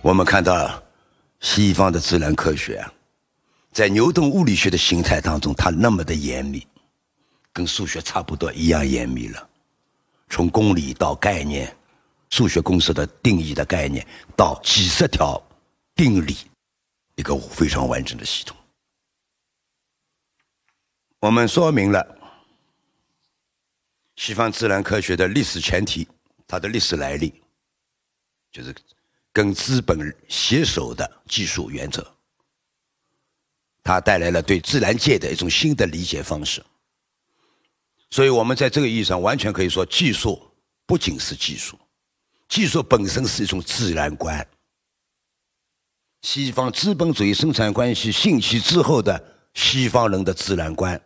我们看到西方的自然科学，在牛顿物理学的形态当中，它那么的严密，跟数学差不多一样严密了。从公理到概念，数学公式的定义的概念，到几十条定理，一个非常完整的系统。我们说明了。西方自然科学的历史前提，它的历史来历，就是跟资本携手的技术原则，它带来了对自然界的一种新的理解方式。所以我们在这个意义上，完全可以说，技术不仅是技术，技术本身是一种自然观。西方资本主义生产关系兴起之后的西方人的自然观。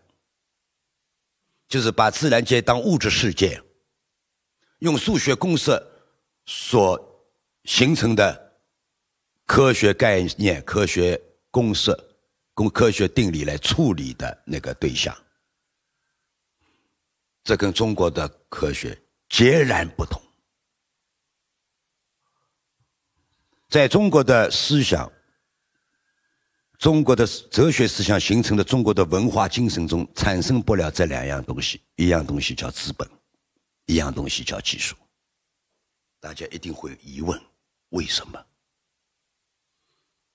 就是把自然界当物质世界，用数学公式所形成的科学概念、科学公式、科科学定理来处理的那个对象，这跟中国的科学截然不同。在中国的思想。中国的哲学思想形成的中国的文化精神中产生不了这两样东西，一样东西叫资本，一样东西叫技术。大家一定会有疑问，为什么？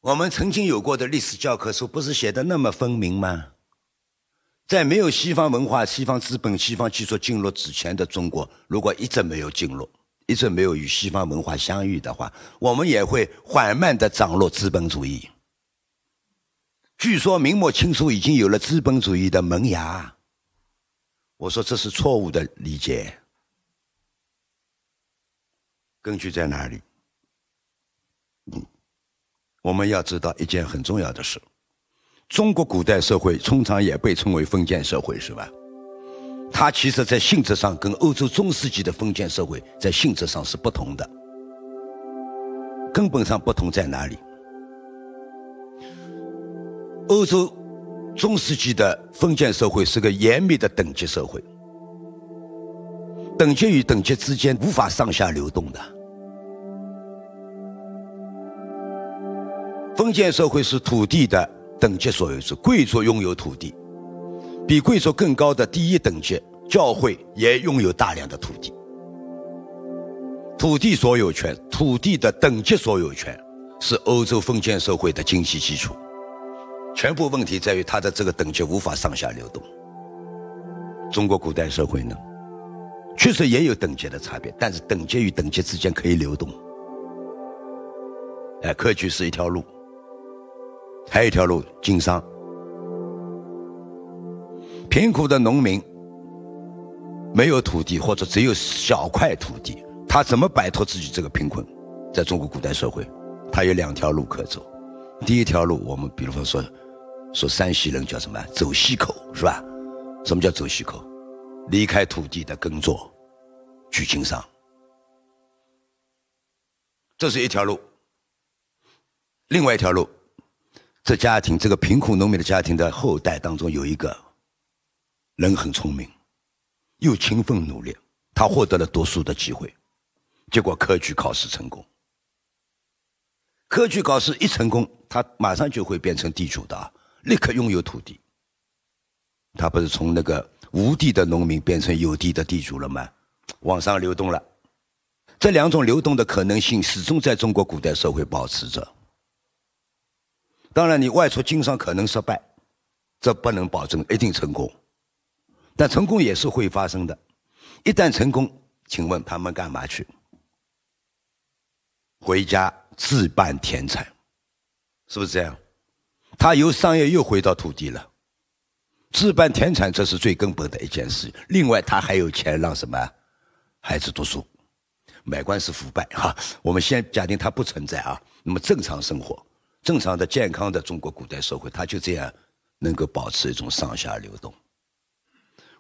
我们曾经有过的历史教科书不是写的那么分明吗？在没有西方文化、西方资本、西方技术进入之前的中国，如果一直没有进入，一直没有与西方文化相遇的话，我们也会缓慢的掌握资本主义。据说明末清初已经有了资本主义的萌芽，我说这是错误的理解。根据在哪里？嗯，我们要知道一件很重要的事：中国古代社会通常也被称为封建社会，是吧？它其实，在性质上跟欧洲中世纪的封建社会在性质上是不同的。根本上不同在哪里？欧洲中世纪的封建社会是个严密的等级社会，等级与等级之间无法上下流动的。封建社会是土地的等级所有制，贵族拥有土地，比贵族更高的第一等级教会也拥有大量的土地。土地所有权、土地的等级所有权是欧洲封建社会的经济基础。全部问题在于他的这个等级无法上下流动。中国古代社会呢，确实也有等级的差别，但是等级与等级之间可以流动。哎，科举是一条路，还有一条路经商。贫苦的农民没有土地或者只有小块土地，他怎么摆脱自己这个贫困？在中国古代社会，他有两条路可走。第一条路，我们比如说。说山西人叫什么？走西口是吧？什么叫走西口？离开土地的耕作去经商，这是一条路。另外一条路，这家庭这个贫苦农民的家庭的后代当中，有一个人很聪明，又勤奋努力，他获得了读书的机会，结果科举考试成功。科举考试一成功，他马上就会变成地主的啊。立刻拥有土地，他不是从那个无地的农民变成有地的地主了吗？往上流动了，这两种流动的可能性始终在中国古代社会保持着。当然，你外出经商可能失败，这不能保证一定成功，但成功也是会发生的。一旦成功，请问他们干嘛去？回家自办田产，是不是这样？他由商业又回到土地了，置办田产，这是最根本的一件事。另外，他还有钱让什么孩子读书，买官是腐败哈。我们先假定它不存在啊，那么正常生活、正常的健康的中国古代社会，他就这样能够保持一种上下流动。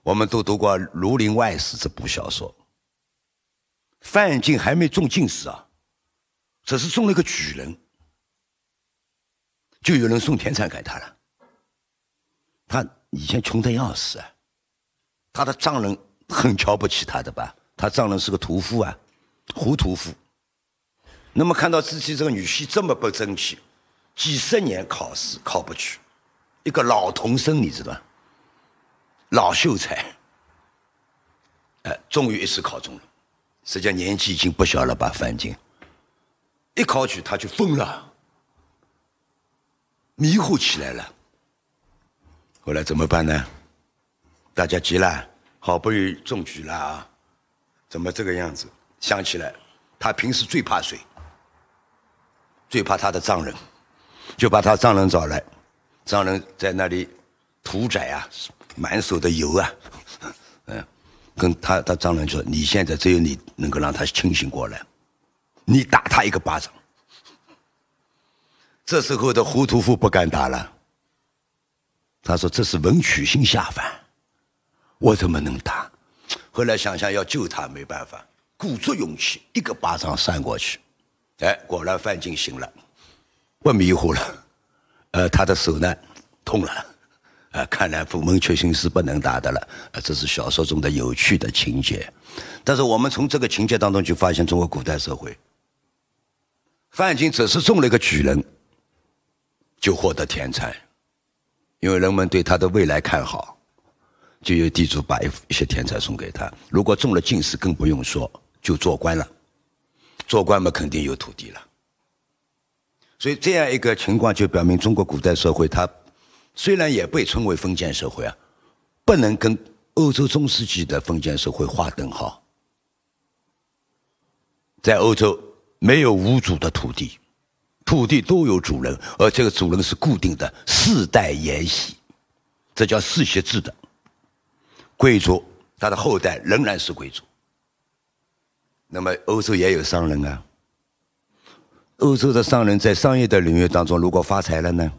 我们都读过《儒林外史》这部小说，范进还没中进士啊，只是中了个举人。就有人送田产给他了。他以前穷的要死，他的丈人很瞧不起他的吧？他丈人是个屠夫啊，胡屠夫。那么看到自己这个女婿这么不争气，几十年考试考不去，一个老童生你知道？老秀才，哎，终于一次考中了。实际上年纪已经不小了吧？范进一考取他就疯了。迷糊起来了，后来怎么办呢？大家急了，好不容易中举了啊，怎么这个样子？想起来，他平时最怕谁？最怕他的丈人，就把他丈人找来，丈人在那里屠宰啊，满手的油啊，嗯，跟他他丈人说：“你现在只有你能够让他清醒过来，你打他一个巴掌。”这时候的胡屠夫不敢打了。他说：“这是文曲星下凡，我怎么能打？”后来想想要救他没办法，鼓足勇气一个巴掌扇过去。哎，果然范进醒了，不迷糊了。呃，他的手呢，痛了。啊，看来府门确心是不能打的了。啊，这是小说中的有趣的情节。但是我们从这个情节当中就发现，中国古代社会，范进只是中了一个举人。就获得田产，因为人们对他的未来看好，就有地主把一一些田产送给他。如果中了进士，更不用说就做官了，做官嘛，肯定有土地了。所以这样一个情况就表明，中国古代社会它虽然也被称为封建社会啊，不能跟欧洲中世纪的封建社会划等号。在欧洲没有无主的土地。土地都有主人，而这个主人是固定的，世代沿袭，这叫世袭制的贵族，他的后代仍然是贵族。那么欧洲也有商人啊，欧洲的商人在商业的领域当中，如果发财了呢，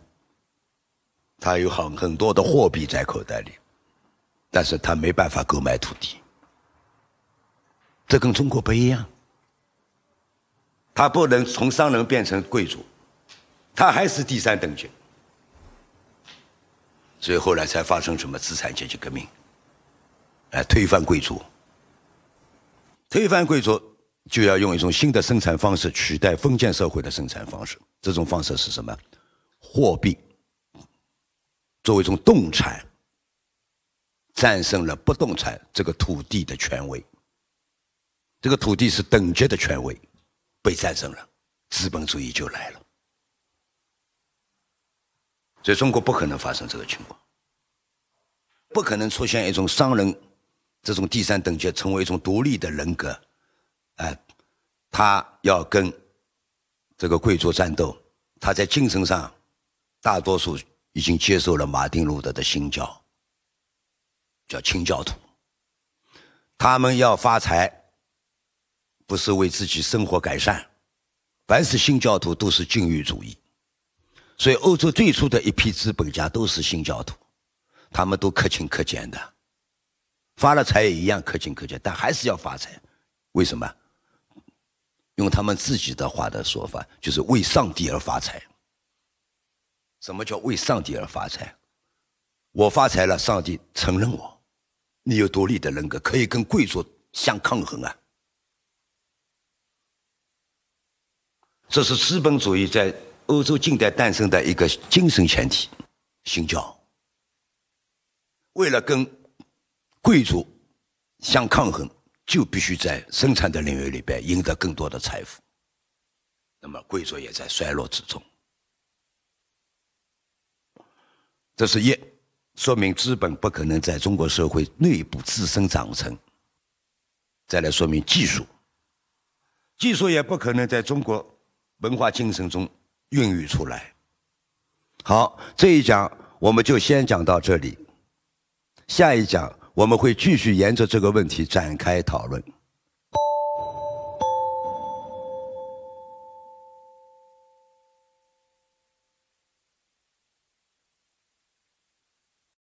他有很很多的货币在口袋里，但是他没办法购买土地，这跟中国不一样。他不能从商人变成贵族，他还是第三等级，所以后来才发生什么资产阶级革命，来推翻贵族。推翻贵族就要用一种新的生产方式取代封建社会的生产方式，这种方式是什么？货币作为一种动产，战胜了不动产这个土地的权威。这个土地是等级的权威。被战胜了，资本主义就来了，所以中国不可能发生这个情况，不可能出现一种商人这种第三等级成为一种独立的人格，哎，他要跟这个贵族战斗，他在精神上大多数已经接受了马丁路德的新教，叫清教徒，他们要发财。不是为自己生活改善，凡是新教徒都是禁欲主义，所以欧洲最初的一批资本家都是新教徒，他们都克勤克俭的，发了财也一样克勤克俭，但还是要发财。为什么？用他们自己的话的说法，就是为上帝而发财。什么叫为上帝而发财？我发财了，上帝承认我，你有独立的人格，可以跟贵族相抗衡啊。这是资本主义在欧洲近代诞生的一个精神前提，新教为了跟贵族相抗衡，就必须在生产的领域里边赢得更多的财富。那么贵族也在衰落之中。这是一，说明资本不可能在中国社会内部自身长成。再来说明技术，技术也不可能在中国。文化精神中孕育出来。好，这一讲我们就先讲到这里，下一讲我们会继续沿着这个问题展开讨论。